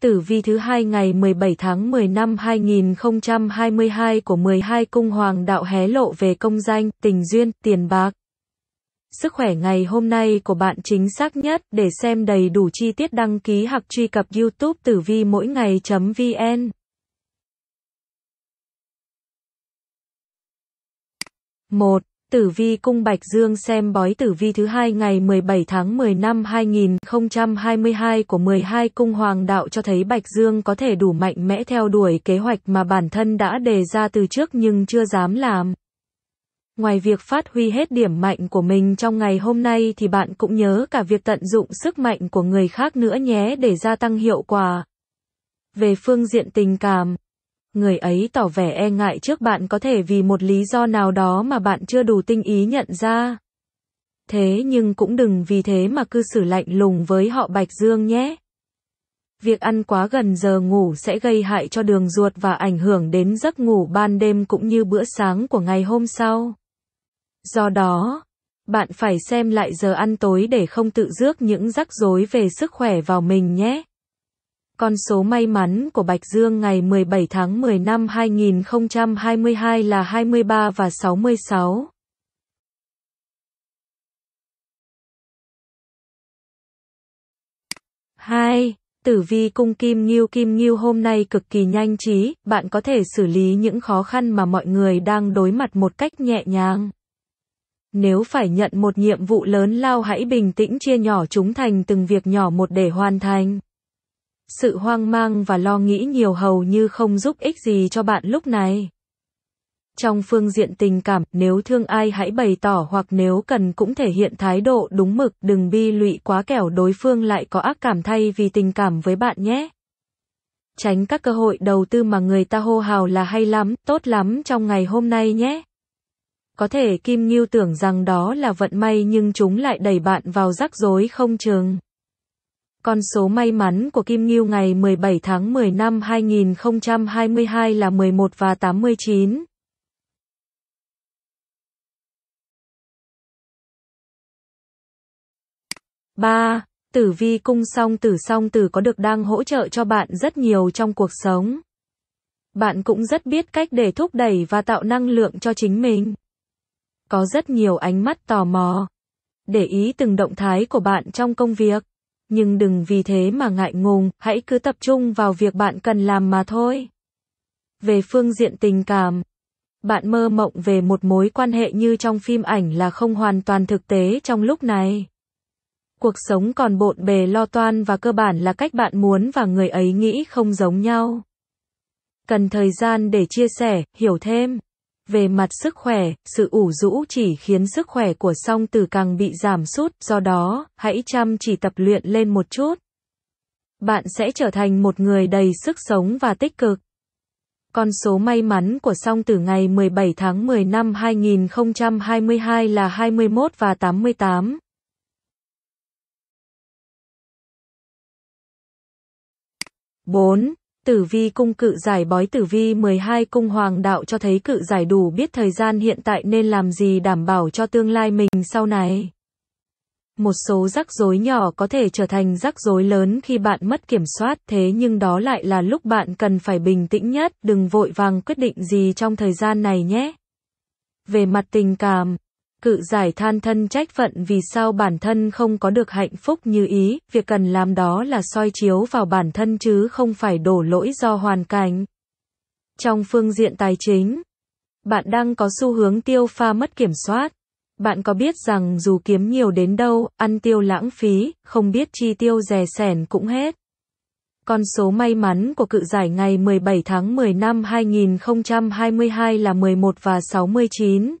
Tử vi thứ hai ngày 17 tháng 10 năm 2022 của 12 cung hoàng đạo hé lộ về công danh, tình duyên, tiền bạc. Sức khỏe ngày hôm nay của bạn chính xác nhất để xem đầy đủ chi tiết đăng ký hoặc truy cập youtube tử vi mỗi ngày.vn. một Tử vi cung Bạch Dương xem bói tử vi thứ hai ngày 17 tháng 10 năm 2022 của 12 cung hoàng đạo cho thấy Bạch Dương có thể đủ mạnh mẽ theo đuổi kế hoạch mà bản thân đã đề ra từ trước nhưng chưa dám làm. Ngoài việc phát huy hết điểm mạnh của mình trong ngày hôm nay thì bạn cũng nhớ cả việc tận dụng sức mạnh của người khác nữa nhé để gia tăng hiệu quả. Về phương diện tình cảm người ấy tỏ vẻ e ngại trước bạn có thể vì một lý do nào đó mà bạn chưa đủ tinh ý nhận ra. Thế nhưng cũng đừng vì thế mà cư xử lạnh lùng với họ Bạch Dương nhé. Việc ăn quá gần giờ ngủ sẽ gây hại cho đường ruột và ảnh hưởng đến giấc ngủ ban đêm cũng như bữa sáng của ngày hôm sau. Do đó, bạn phải xem lại giờ ăn tối để không tự rước những rắc rối về sức khỏe vào mình nhé. Con số may mắn của Bạch Dương ngày 17 tháng 10 năm 2022 là 23 và 66. hai Tử vi cung kim nghiêu kim nghiêu hôm nay cực kỳ nhanh trí, bạn có thể xử lý những khó khăn mà mọi người đang đối mặt một cách nhẹ nhàng. Nếu phải nhận một nhiệm vụ lớn lao hãy bình tĩnh chia nhỏ chúng thành từng việc nhỏ một để hoàn thành sự hoang mang và lo nghĩ nhiều hầu như không giúp ích gì cho bạn lúc này. Trong phương diện tình cảm, nếu thương ai hãy bày tỏ hoặc nếu cần cũng thể hiện thái độ đúng mực, đừng bi lụy quá kẻo đối phương lại có ác cảm thay vì tình cảm với bạn nhé. Tránh các cơ hội đầu tư mà người ta hô hào là hay lắm, tốt lắm trong ngày hôm nay nhé. Có thể Kim Ngưu tưởng rằng đó là vận may nhưng chúng lại đẩy bạn vào rắc rối không chừng. Con số may mắn của Kim Ngưu ngày 17 tháng 10 năm 2022 là 11 và 89. ba Tử vi cung song tử song tử có được đang hỗ trợ cho bạn rất nhiều trong cuộc sống. Bạn cũng rất biết cách để thúc đẩy và tạo năng lượng cho chính mình. Có rất nhiều ánh mắt tò mò. Để ý từng động thái của bạn trong công việc nhưng đừng vì thế mà ngại ngùng, hãy cứ tập trung vào việc bạn cần làm mà thôi. Về phương diện tình cảm, bạn mơ mộng về một mối quan hệ như trong phim ảnh là không hoàn toàn thực tế trong lúc này. Cuộc sống còn bộn bề lo toan và cơ bản là cách bạn muốn và người ấy nghĩ không giống nhau. Cần thời gian để chia sẻ, hiểu thêm. Về mặt sức khỏe, sự ủ rũ chỉ khiến sức khỏe của song tử càng bị giảm sút, do đó, hãy chăm chỉ tập luyện lên một chút. Bạn sẽ trở thành một người đầy sức sống và tích cực. Con số may mắn của song tử ngày 17 tháng 10 năm 2022 là 21 và 88. bốn tử vi cung cự giải bói tử vi 12 cung hoàng đạo cho thấy cự giải đủ biết thời gian hiện tại nên làm gì đảm bảo cho tương lai mình sau này. Một số rắc rối nhỏ có thể trở thành rắc rối lớn khi bạn mất kiểm soát, thế nhưng đó lại là lúc bạn cần phải bình tĩnh nhất, đừng vội vàng quyết định gì trong thời gian này nhé. Về mặt tình cảm, cự giải than thân trách phận vì sao bản thân không có được hạnh phúc như ý, việc cần làm đó là soi chiếu vào bản thân chứ không phải đổ lỗi do hoàn cảnh. Trong phương diện tài chính, bạn đang có xu hướng tiêu pha mất kiểm soát. Bạn có biết rằng dù kiếm nhiều đến đâu, ăn tiêu lãng phí, không biết chi tiêu rẻ sẻn cũng hết. Con số may mắn của cự giải ngày 17 tháng 10 năm 2022 là 11 và 69.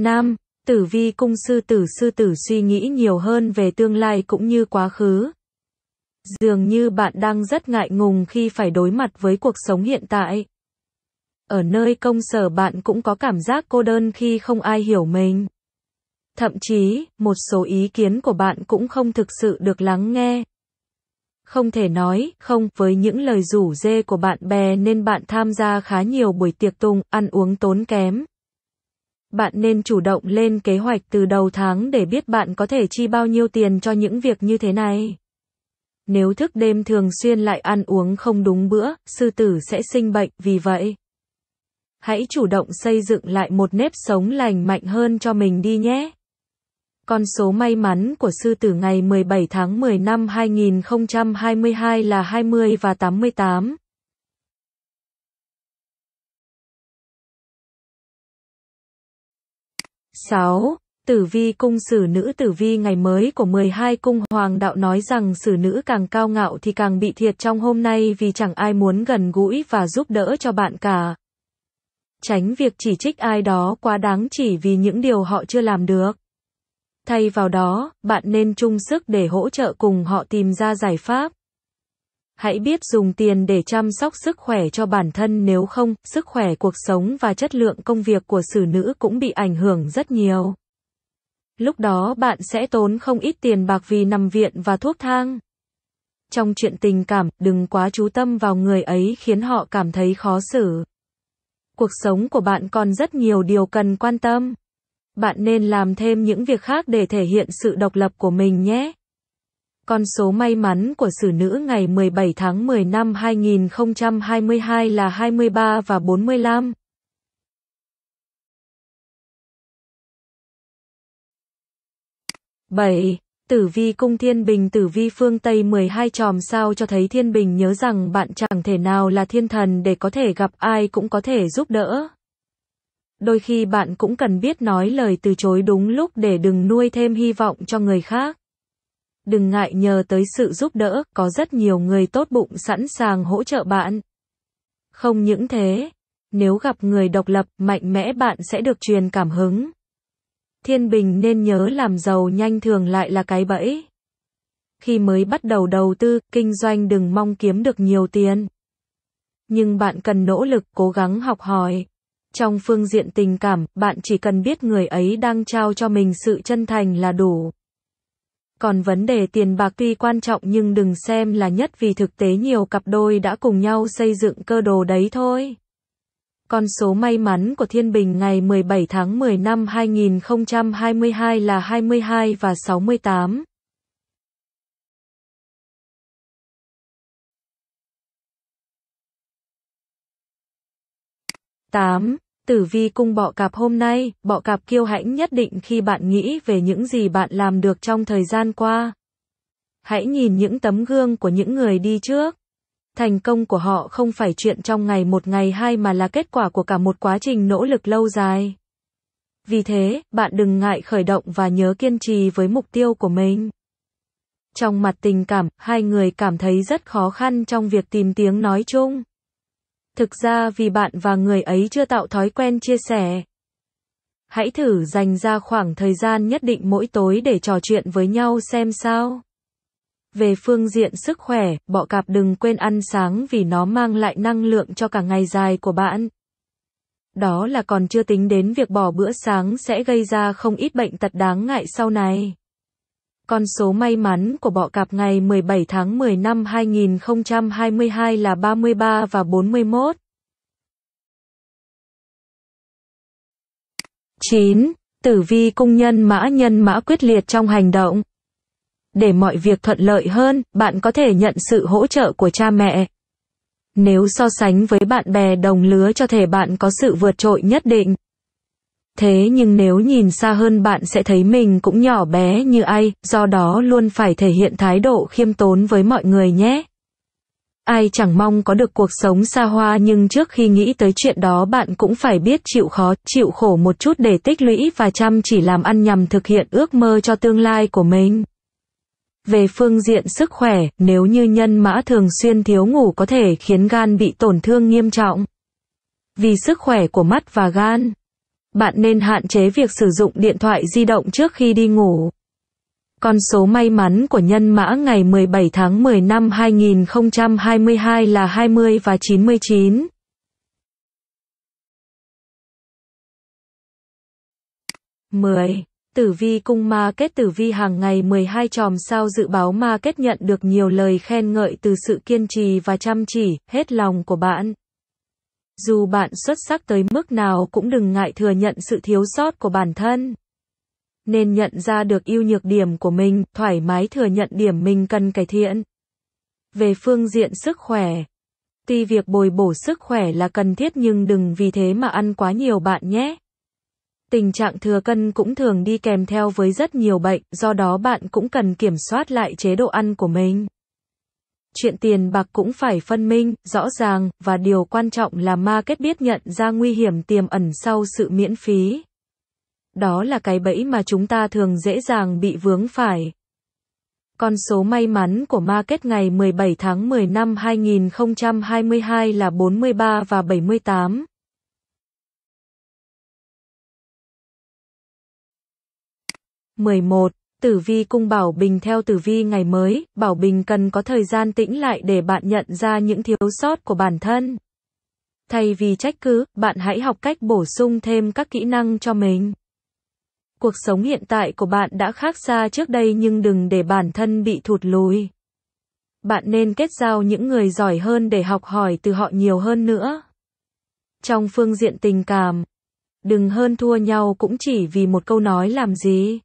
Nam, tử vi cung sư tử sư tử suy nghĩ nhiều hơn về tương lai cũng như quá khứ. Dường như bạn đang rất ngại ngùng khi phải đối mặt với cuộc sống hiện tại. Ở nơi công sở bạn cũng có cảm giác cô đơn khi không ai hiểu mình. Thậm chí, một số ý kiến của bạn cũng không thực sự được lắng nghe. Không thể nói không với những lời rủ dê của bạn bè nên bạn tham gia khá nhiều buổi tiệc tùng, ăn uống tốn kém. Bạn nên chủ động lên kế hoạch từ đầu tháng để biết bạn có thể chi bao nhiêu tiền cho những việc như thế này. Nếu thức đêm thường xuyên lại ăn uống không đúng bữa, sư tử sẽ sinh bệnh, vì vậy. Hãy chủ động xây dựng lại một nếp sống lành mạnh hơn cho mình đi nhé. Con số may mắn của sư tử ngày 17 tháng 10 năm 2022 là 20 và 88. 6. Tử vi cung xử nữ tử vi ngày mới của 12 cung hoàng đạo nói rằng xử nữ càng cao ngạo thì càng bị thiệt trong hôm nay vì chẳng ai muốn gần gũi và giúp đỡ cho bạn cả. Tránh việc chỉ trích ai đó quá đáng chỉ vì những điều họ chưa làm được. Thay vào đó, bạn nên chung sức để hỗ trợ cùng họ tìm ra giải pháp. Hãy biết dùng tiền để chăm sóc sức khỏe cho bản thân nếu không, sức khỏe cuộc sống và chất lượng công việc của xử nữ cũng bị ảnh hưởng rất nhiều. Lúc đó bạn sẽ tốn không ít tiền bạc vì nằm viện và thuốc thang. Trong chuyện tình cảm, đừng quá chú tâm vào người ấy khiến họ cảm thấy khó xử. Cuộc sống của bạn còn rất nhiều điều cần quan tâm. Bạn nên làm thêm những việc khác để thể hiện sự độc lập của mình nhé. Con số may mắn của xử nữ ngày 17 tháng 10 năm 2022 là 23 và 45. bảy Tử vi cung thiên bình tử vi phương Tây 12 chòm sao cho thấy thiên bình nhớ rằng bạn chẳng thể nào là thiên thần để có thể gặp ai cũng có thể giúp đỡ. Đôi khi bạn cũng cần biết nói lời từ chối đúng lúc để đừng nuôi thêm hy vọng cho người khác đừng ngại nhờ tới sự giúp đỡ, có rất nhiều người tốt bụng sẵn sàng hỗ trợ bạn. Không những thế, nếu gặp người độc lập, mạnh mẽ bạn sẽ được truyền cảm hứng. Thiên Bình nên nhớ làm giàu nhanh thường lại là cái bẫy. Khi mới bắt đầu đầu tư, kinh doanh đừng mong kiếm được nhiều tiền. Nhưng bạn cần nỗ lực cố gắng học hỏi. Trong phương diện tình cảm, bạn chỉ cần biết người ấy đang trao cho mình sự chân thành là đủ. Còn vấn đề tiền bạc tuy quan trọng nhưng đừng xem là nhất vì thực tế nhiều cặp đôi đã cùng nhau xây dựng cơ đồ đấy thôi. Con số may mắn của Thiên Bình ngày 17 tháng 10 năm 2022 là 22 và 68. tám tử vi cung bọ cạp hôm nay, bọ cạp kiêu hãnh nhất định khi bạn nghĩ về những gì bạn làm được trong thời gian qua. Hãy nhìn những tấm gương của những người đi trước. Thành công của họ không phải chuyện trong ngày một ngày hai mà là kết quả của cả một quá trình nỗ lực lâu dài. Vì thế, bạn đừng ngại khởi động và nhớ kiên trì với mục tiêu của mình. Trong mặt tình cảm, hai người cảm thấy rất khó khăn trong việc tìm tiếng nói chung. Thực ra vì bạn và người ấy chưa tạo thói quen chia sẻ. Hãy thử dành ra khoảng thời gian nhất định mỗi tối để trò chuyện với nhau xem sao. Về phương diện sức khỏe, bọ cạp đừng quên ăn sáng vì nó mang lại năng lượng cho cả ngày dài của bạn. Đó là còn chưa tính đến việc bỏ bữa sáng sẽ gây ra không ít bệnh tật đáng ngại sau này. Con số may mắn của bọ cạp ngày 17 tháng 10 năm 2022 là 33 và 41. 9. Tử vi cung nhân mã nhân mã quyết liệt trong hành động. Để mọi việc thuận lợi hơn, bạn có thể nhận sự hỗ trợ của cha mẹ. Nếu so sánh với bạn bè đồng lứa cho thể bạn có sự vượt trội nhất định. Thế nhưng nếu nhìn xa hơn bạn sẽ thấy mình cũng nhỏ bé như ai, do đó luôn phải thể hiện thái độ khiêm tốn với mọi người nhé. Ai chẳng mong có được cuộc sống xa hoa nhưng trước khi nghĩ tới chuyện đó bạn cũng phải biết chịu khó, chịu khổ một chút để tích lũy và chăm chỉ làm ăn nhằm thực hiện ước mơ cho tương lai của mình. Về phương diện sức khỏe, nếu như nhân mã thường xuyên thiếu ngủ có thể khiến gan bị tổn thương nghiêm trọng. Vì sức khỏe của mắt và gan, bạn nên hạn chế việc sử dụng điện thoại di động trước khi đi ngủ. Con số may mắn của nhân mã ngày 17 tháng 10 năm 2022 là 20 và 99. Mười. Tử vi cung ma kết tử vi hàng ngày 12 chòm sao dự báo ma kết nhận được nhiều lời khen ngợi từ sự kiên trì và chăm chỉ, hết lòng của bạn. Dù bạn xuất sắc tới mức nào cũng đừng ngại thừa nhận sự thiếu sót của bản thân. Nên nhận ra được ưu nhược điểm của mình, thoải mái thừa nhận điểm mình cần cải thiện. Về phương diện sức khỏe, tuy việc bồi bổ sức khỏe là cần thiết nhưng đừng vì thế mà ăn quá nhiều bạn nhé. Tình trạng thừa cân cũng thường đi kèm theo với rất nhiều bệnh, do đó bạn cũng cần kiểm soát lại chế độ ăn của mình chuyện tiền bạc cũng phải phân minh, rõ ràng, và điều quan trọng là market biết nhận ra nguy hiểm tiềm ẩn sau sự miễn phí. Đó là cái bẫy mà chúng ta thường dễ dàng bị vướng phải. Con số may mắn của market ngày 17 tháng 10 năm 2022 là 43 và 78. mười một Tử Vi cung Bảo Bình theo Tử Vi ngày mới, Bảo Bình cần có thời gian tĩnh lại để bạn nhận ra những thiếu sót của bản thân. Thay vì trách cứ, bạn hãy học cách bổ sung thêm các kỹ năng cho mình. Cuộc sống hiện tại của bạn đã khác xa trước đây nhưng đừng để bản thân bị thụt lùi. Bạn nên kết giao những người giỏi hơn để học hỏi từ họ nhiều hơn nữa. Trong phương diện tình cảm, đừng hơn thua nhau cũng chỉ vì một câu nói làm gì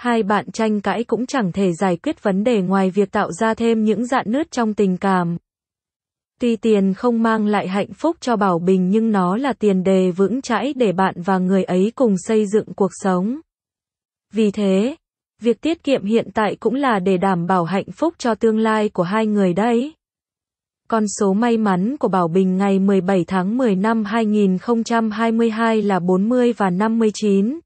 hai bạn tranh cãi cũng chẳng thể giải quyết vấn đề ngoài việc tạo ra thêm những dạn nứt trong tình cảm. Tuy tiền không mang lại hạnh phúc cho Bảo Bình nhưng nó là tiền đề vững chãi để bạn và người ấy cùng xây dựng cuộc sống. Vì thế, việc tiết kiệm hiện tại cũng là để đảm bảo hạnh phúc cho tương lai của hai người đấy. Con số may mắn của Bảo Bình ngày 17 tháng 10 năm 2022 là 40 và 59.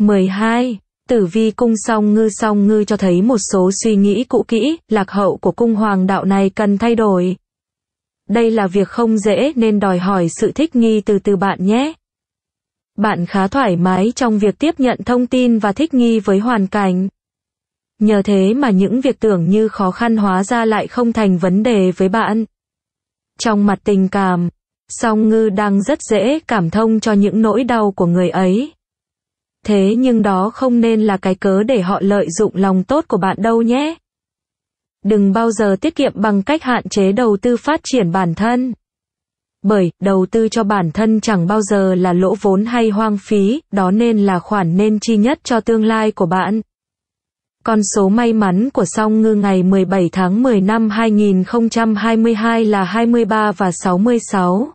12. Tử vi cung song ngư song ngư cho thấy một số suy nghĩ cũ kỹ, lạc hậu của cung hoàng đạo này cần thay đổi. Đây là việc không dễ nên đòi hỏi sự thích nghi từ từ bạn nhé. Bạn khá thoải mái trong việc tiếp nhận thông tin và thích nghi với hoàn cảnh. Nhờ thế mà những việc tưởng như khó khăn hóa ra lại không thành vấn đề với bạn. Trong mặt tình cảm, song ngư đang rất dễ cảm thông cho những nỗi đau của người ấy thế nhưng đó không nên là cái cớ để họ lợi dụng lòng tốt của bạn đâu nhé. Đừng bao giờ tiết kiệm bằng cách hạn chế đầu tư phát triển bản thân. Bởi, đầu tư cho bản thân chẳng bao giờ là lỗ vốn hay hoang phí, đó nên là khoản nên chi nhất cho tương lai của bạn. Con số may mắn của song ngư ngày 17 tháng 10 năm 2022 là 23 và 66.